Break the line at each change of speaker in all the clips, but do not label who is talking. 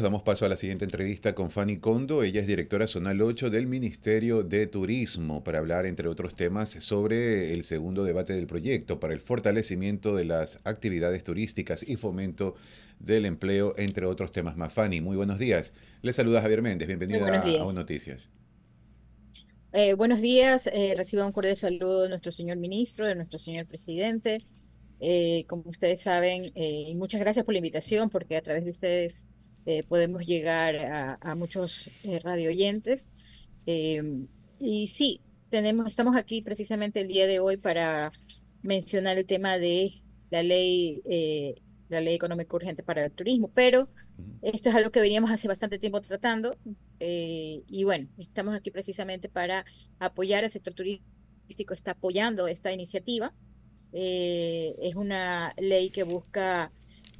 Damos paso a la siguiente entrevista con Fanny Condo. Ella es directora zonal 8 del Ministerio de Turismo para hablar, entre otros temas, sobre el segundo debate del proyecto para el fortalecimiento de las actividades turísticas y fomento del empleo, entre otros temas más. Fanny, muy buenos días. Le saluda Javier Méndez. Bienvenida a Noticias.
Eh, buenos días. Eh, reciba un cordial saludo de nuestro señor ministro, de nuestro señor presidente. Eh, como ustedes saben, eh, y muchas gracias por la invitación, porque a través de ustedes eh, podemos llegar a, muchos eh, radio oyentes em, y sí, tenemos, estamos aquí precisamente el día de hoy para mencionar el tema de la ley, eh, la ley económica urgente para el turismo, pero esto es algo que veníamos hace bastante tiempo tratando y bueno, estamos aquí precisamente para apoyar al sector turístico, está apoyando esta iniciativa. es una ley que busca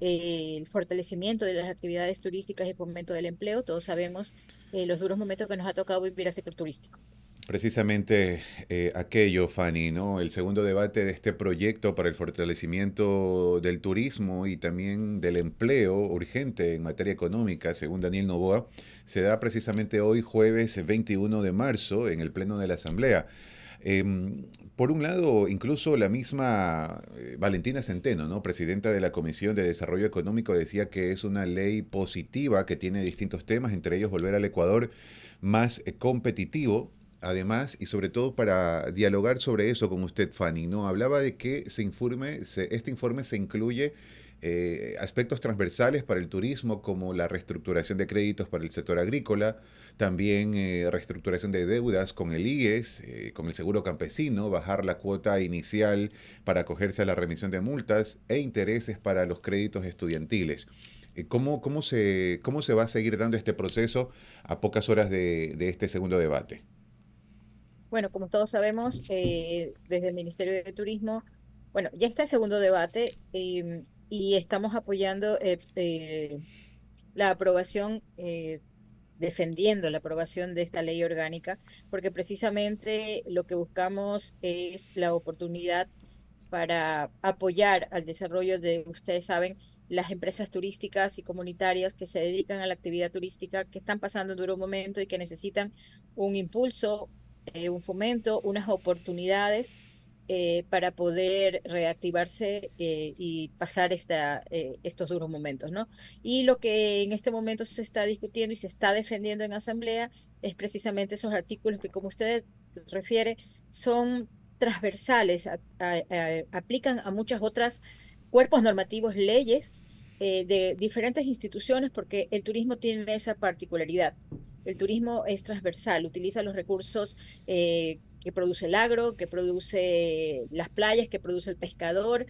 el fortalecimiento de las actividades turísticas y fomento del empleo. Todos sabemos eh, los duros momentos que nos ha tocado vivir al sector turístico.
Precisamente eh, aquello, Fanny, ¿no? El segundo debate de este proyecto para el fortalecimiento del turismo y también del empleo urgente en materia económica, según Daniel Novoa, se da precisamente hoy, jueves 21 de marzo, en el Pleno de la Asamblea. Em, por un lado, incluso la misma eh, Valentina Centeno, ¿no? presidenta de la Comisión de Desarrollo Económico, decía que es una ley positiva que tiene distintos temas, entre ellos volver al Ecuador más eh, competitivo, además, y sobre todo para dialogar sobre eso con usted, Fanny, ¿no? Hablaba de que informe, este informe se incluye eh, aspectos transversales para el turismo, como la reestructuración de créditos para el sector agrícola, también eh, reestructuración de deudas con el IES, eh, con el seguro campesino, bajar la cuota inicial para acogerse a la remisión de multas e intereses para los créditos estudiantiles. ¿Cómo, cómo, se, ¿Cómo se va a seguir dando este proceso a pocas horas de, de este segundo debate?
Bueno, como todos sabemos, desde el Ministerio de Turismo, bueno, ya está el segundo debate em, y estamos apoyando eh, eh, la aprobación, eh, defendiendo la aprobación de esta ley orgánica, porque precisamente lo que buscamos es la oportunidad para apoyar al desarrollo de, ustedes saben, las empresas turísticas y comunitarias que se dedican a la actividad turística, que están pasando un duro momento y que necesitan un impulso, un fomento, unas oportunidades eh, para poder reactivarse eh, y pasar esta, eh, estos duros momentos, ¿no? Y lo que en este momento se está discutiendo y se está defendiendo en asamblea es precisamente esos artículos que, como usted refiere, son transversales, aplican a muchas otras cuerpos normativos, leyes de diferentes instituciones, porque el turismo tiene esa particularidad. El turismo es transversal, utiliza los recursos eh, que produce el agro, que produce las playas, que produce el pescador,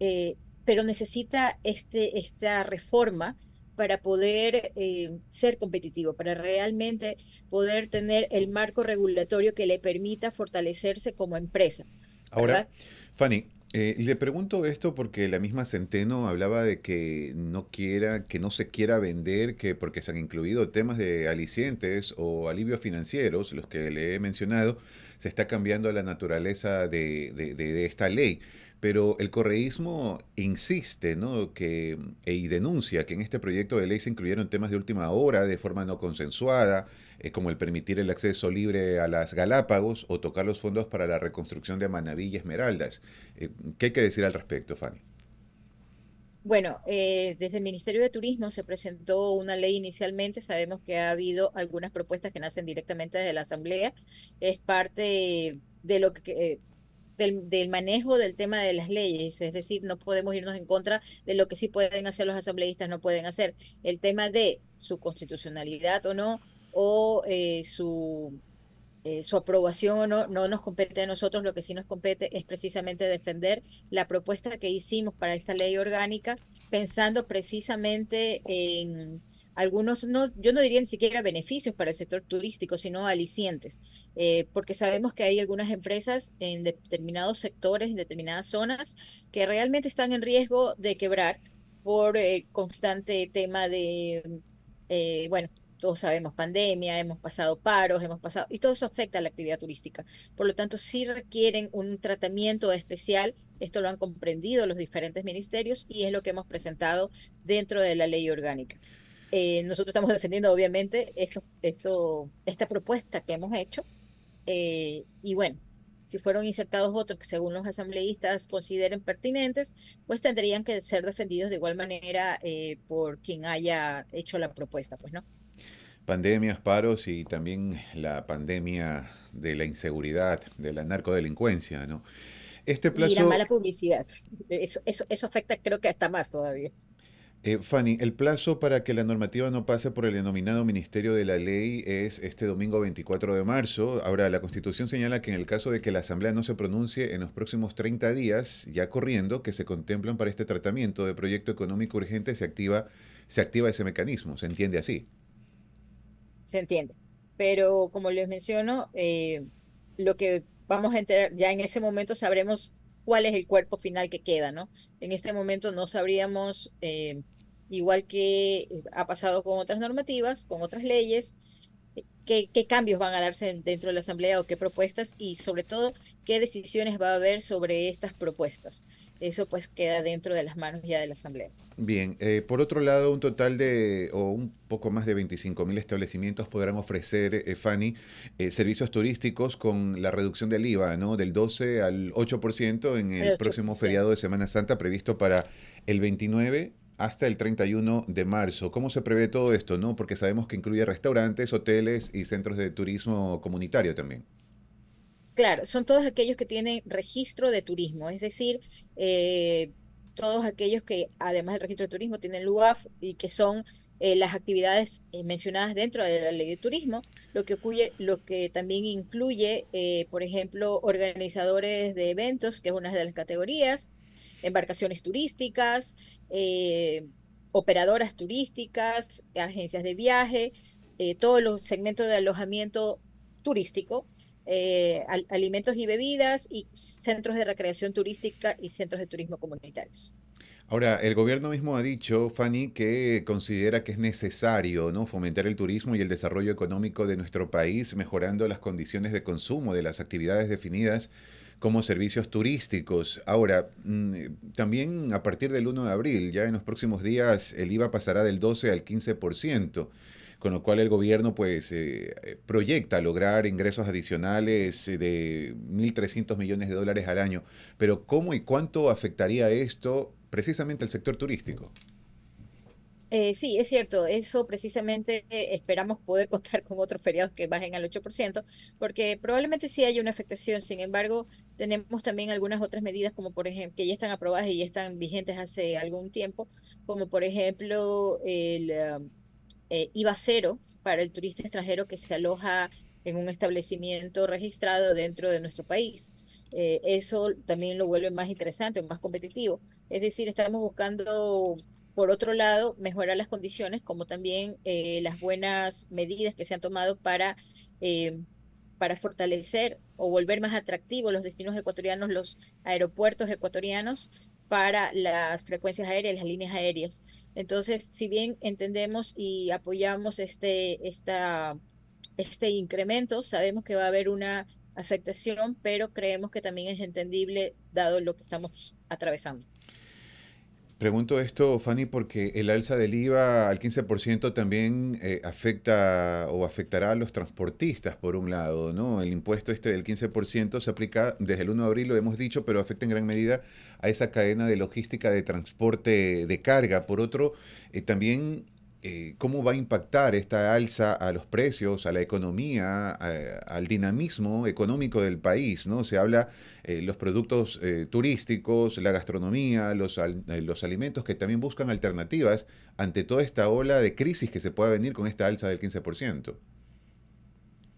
eh, pero necesita este, esta reforma para poder eh, ser competitivo, para realmente poder tener el marco regulatorio que le permita fortalecerse como empresa. Ahora,
Fanny, eh, le pregunto esto porque la misma Centeno hablaba de que no quiera, que no se quiera vender, que porque se han incluido temas de alicientes o alivios financieros, los que le he mencionado, se está cambiando la naturaleza de, esta ley. Pero el correísmo insiste que, y denuncia que en este proyecto de ley se incluyeron temas de última hora de forma no consensuada, eh, como el permitir el acceso libre a las Galápagos o tocar los fondos para la reconstrucción de Manaví y Esmeraldas. Eh, ¿Qué hay que decir al respecto, Fanny?
Bueno, eh, desde el Ministerio de Turismo se presentó una ley inicialmente. Sabemos que ha habido algunas propuestas que nacen directamente desde la Asamblea. Es parte de lo que del, manejo del tema de las leyes, es decir, no podemos irnos en contra de lo que sí pueden hacer los asambleístas, no pueden hacer. El tema de su constitucionalidad o no, o eh, su eh, su aprobación o no, no nos compete a nosotros, lo que sí nos compete es precisamente defender la propuesta que hicimos para esta ley orgánica, pensando precisamente en algunos, no, yo no diría ni siquiera beneficios para el sector turístico, sino alicientes, eh, porque sabemos que hay algunas empresas en determinados sectores, en determinadas zonas, que realmente están en riesgo de quebrar por el constante tema de, eh, bueno, todos sabemos pandemia, hemos pasado paros, hemos pasado, y todo eso afecta a la actividad turística. Por lo tanto, sí requieren un tratamiento especial. Esto lo han comprendido los diferentes ministerios y es lo que hemos presentado dentro de la ley orgánica. Eh, nosotros estamos defendiendo, obviamente, eso, esta propuesta que hemos hecho. Eh, y bueno, si fueron insertados otros que según los asambleístas consideren pertinentes, pues tendrían que ser defendidos de igual manera eh, por quien haya hecho la propuesta, pues, ¿no?
pandemias, paros y también la pandemia de la inseguridad, de la narcodelincuencia, ¿no? Este plazo... Y la mala
publicidad. Eso, afecta creo que hasta más todavía.
Eh, Fanny, el plazo para que la normativa no pase por el denominado Ministerio de la Ley es este domingo 24 de marzo. Ahora, la Constitución señala que en el caso de que la Asamblea no se pronuncie en los próximos 30 días, ya corriendo, que se contemplan para este tratamiento de proyecto económico urgente, se activa, se activa ese mecanismo. ¿Se entiende así?
se entiende. Pero como les menciono, eh, lo que vamos a enterar, ya en ese momento sabremos cuál es el cuerpo final que queda, ¿no? En este momento no sabríamos, eh, igual que ha pasado con otras normativas, con otras leyes, eh, qué, qué cambios van a darse dentro de la Asamblea o qué propuestas y sobre todo qué decisiones va a haber sobre estas propuestas. Eso pues queda dentro de las manos ya de la Asamblea.
Bien, eh, por otro lado, un total de o un poco más de 25 mil establecimientos podrán ofrecer, eh, Fanny, eh, servicios turísticos con la reducción del IVA, ¿no? Del 12 al 8% en el, próximo feriado de Semana Santa previsto para el 29 hasta el 31 de marzo. ¿Cómo se prevé todo esto? ¿no? Porque sabemos que incluye restaurantes, hoteles y centros de turismo comunitario también.
Claro, son todos aquellos que tienen registro de turismo, es decir, eh, todos aquellos que además del registro de turismo tienen lugar y que son eh, las actividades eh, mencionadas dentro de la ley de turismo, lo que, ocurre, lo que también incluye, por ejemplo, organizadores de eventos, que es una de las categorías, embarcaciones turísticas, operadoras turísticas, agencias de viaje, todos los segmentos de alojamiento turístico eh, alimentos y bebidas y centros de recreación turística y centros de turismo comunitarios.
Ahora, el gobierno mismo ha dicho, Fanny, que considera que es necesario ¿no? fomentar el turismo y el desarrollo económico de nuestro país, mejorando las condiciones de consumo de las actividades definidas como servicios turísticos. Ahora, mm, también a partir del 1 de abril, ya en los próximos días, el IVA pasará del 12 al 15% con lo cual el gobierno pues eh, eh, proyecta lograr ingresos adicionales eh, de 1.300 millones de dólares al año. Pero ¿cómo y cuánto afectaría esto precisamente al sector turístico?
Eh, sí, es cierto, eso precisamente esperamos poder contar con otros feriados que bajen al 8%, porque probablemente sí haya una afectación, sin embargo, tenemos también algunas otras medidas, como por ejemplo, que ya están aprobadas y ya están vigentes hace algún tiempo, como por ejemplo el... Um, eh, IVA cero para el turista extranjero que se aloja en un establecimiento registrado dentro de nuestro país. Eh, eso también lo vuelve más interesante, más competitivo. Es decir, estamos buscando, por otro lado, mejorar las condiciones, como también eh, las buenas medidas que se han tomado para, eh, para fortalecer o volver más atractivos los destinos ecuatorianos, los aeropuertos ecuatorianos, para las frecuencias aéreas, las líneas aéreas. Entonces, si bien entendemos y apoyamos este, esta, este incremento, sabemos que va a haber una afectación, pero creemos que también es entendible dado lo que estamos atravesando.
Pregunto esto, Fanny, porque el alza del IVA al 15% también eh, afecta o afectará a los transportistas, por un lado, ¿no? El impuesto este del 15% se aplica desde el 1 de abril, lo hemos dicho, pero afecta en gran medida a esa cadena de logística de transporte de carga. Por otro, eh, también eh, cómo va a impactar esta alza a los precios, a la economía, al dinamismo económico del país, ¿no? Se habla eh, los productos eh, turísticos, la gastronomía, los, eh, los alimentos que también buscan alternativas ante toda esta ola de crisis que se pueda venir con esta alza del 15%.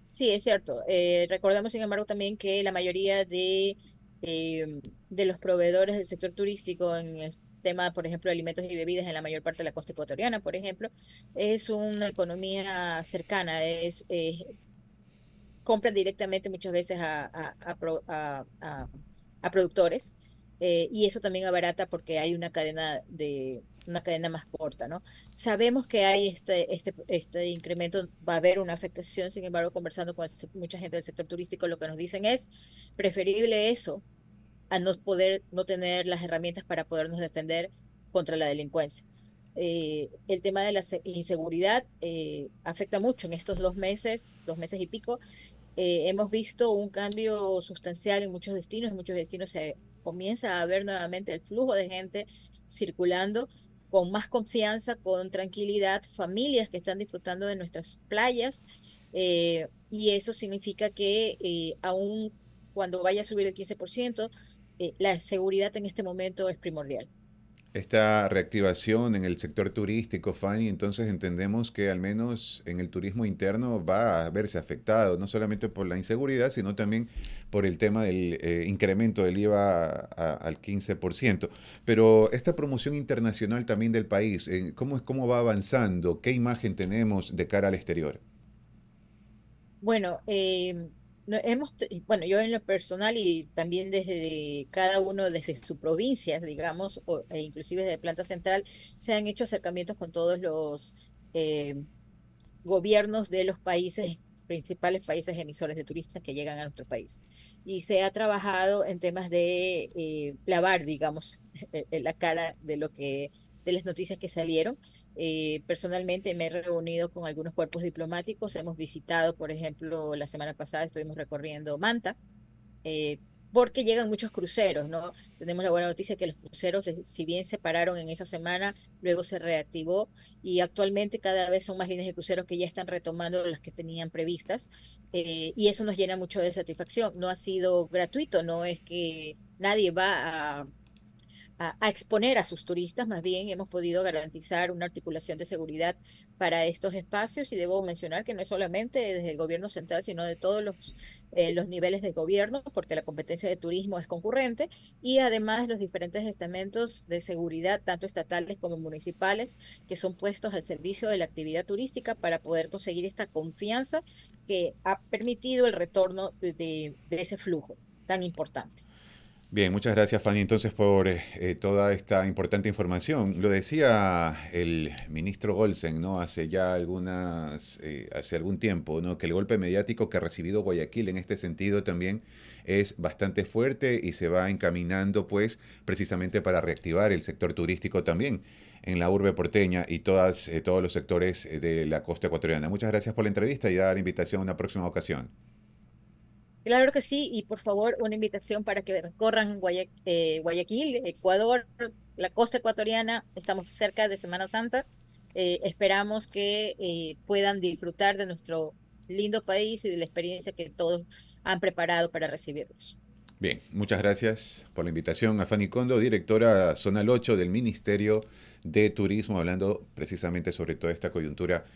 Sí, es cierto. Recordamos, sin embargo, también que la mayoría de Em, de los proveedores del sector turístico en el tema, por ejemplo, de alimentos y bebidas en la mayor parte de la costa ecuatoriana, por ejemplo, es una economía cercana, es compran directamente muchas veces a productores eh, y eso también abarata porque hay una cadena de una cadena más corta, ¿no? Sabemos que hay este, este, este incremento, va a haber una afectación, sin embargo, conversando con mucha gente del sector turístico, lo que nos dicen es preferible eso a no poder, no tener las herramientas para podernos defender contra la delincuencia. Eh, el tema de la inseguridad eh, afecta mucho en estos dos meses, dos meses y pico. hemos visto un cambio sustancial en muchos destinos, en muchos destinos se comienza a haber nuevamente el flujo de gente circulando con más confianza, con tranquilidad, familias que están disfrutando de nuestras playas. Eh, y eso significa que eh, aún cuando vaya a subir el 15%, eh, la seguridad en este momento es primordial
esta reactivación en el sector turístico, Fanny, entonces entendemos que al menos en el turismo interno va a verse afectado, no solamente por la inseguridad, sino también por el tema del eh, incremento del IVA al 15%. Pero esta promoción internacional también del país, eh, ¿cómo, ¿cómo va avanzando? ¿Qué imagen tenemos
de cara al exterior? Bueno, eh, no, hemos, bueno, yo en lo personal y también desde cada uno, desde su provincia, digamos, e inclusive desde Planta Central, se han hecho acercamientos con todos los eh, gobiernos de los países, principales países emisores de turistas que llegan a nuestro país. Y se ha trabajado en temas de eh, lavar, digamos, e, e, la cara de lo que, de las noticias que salieron eh, personalmente me he reunido con algunos cuerpos diplomáticos, hemos visitado, por ejemplo, la semana pasada estuvimos recorriendo Manta, eh, porque llegan muchos cruceros, ¿no? Tenemos la buena noticia que los cruceros, si bien se pararon en esa semana, luego se reactivó y actualmente cada vez son más líneas de cruceros que ya están retomando las que tenían previstas eh, y eso nos llena mucho de satisfacción. No ha sido gratuito, no es que nadie va a a, exponer a sus turistas, más bien hemos podido garantizar una articulación de seguridad para estos espacios y debo mencionar que no es solamente desde el gobierno central, sino de todos los, eh, los niveles de gobierno, porque la competencia de turismo es concurrente y además los diferentes estamentos de seguridad, tanto estatales como municipales, que son puestos al servicio de la actividad turística para poder conseguir esta confianza que ha permitido el retorno de ese flujo tan importante.
Bien, muchas gracias Fanny entonces por eh, eh, toda esta importante información. Lo decía el ministro Olsen ¿no? Hace ya algunas, eh, hace algún tiempo, ¿no? Que el golpe mediático que ha recibido Guayaquil en este sentido también es bastante fuerte y se va encaminando pues precisamente para reactivar el sector turístico también en la urbe porteña y todas, todos los sectores de la costa ecuatoriana. Muchas gracias por la entrevista y dar invitación a una próxima ocasión.
Claro que sí, y por favor, una invitación para que recorran eh, Guayaquil, Ecuador, la costa ecuatoriana, estamos cerca de Semana Santa, eh, esperamos que eh, puedan disfrutar de nuestro lindo país y de la experiencia que todos han preparado para recibirlos.
Bien, muchas gracias por la invitación a Fanny Condo, directora Zonal 8 del Ministerio de Turismo, hablando precisamente sobre toda esta coyuntura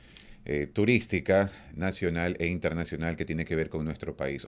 turística nacional e internacional que tiene que ver con nuestro país.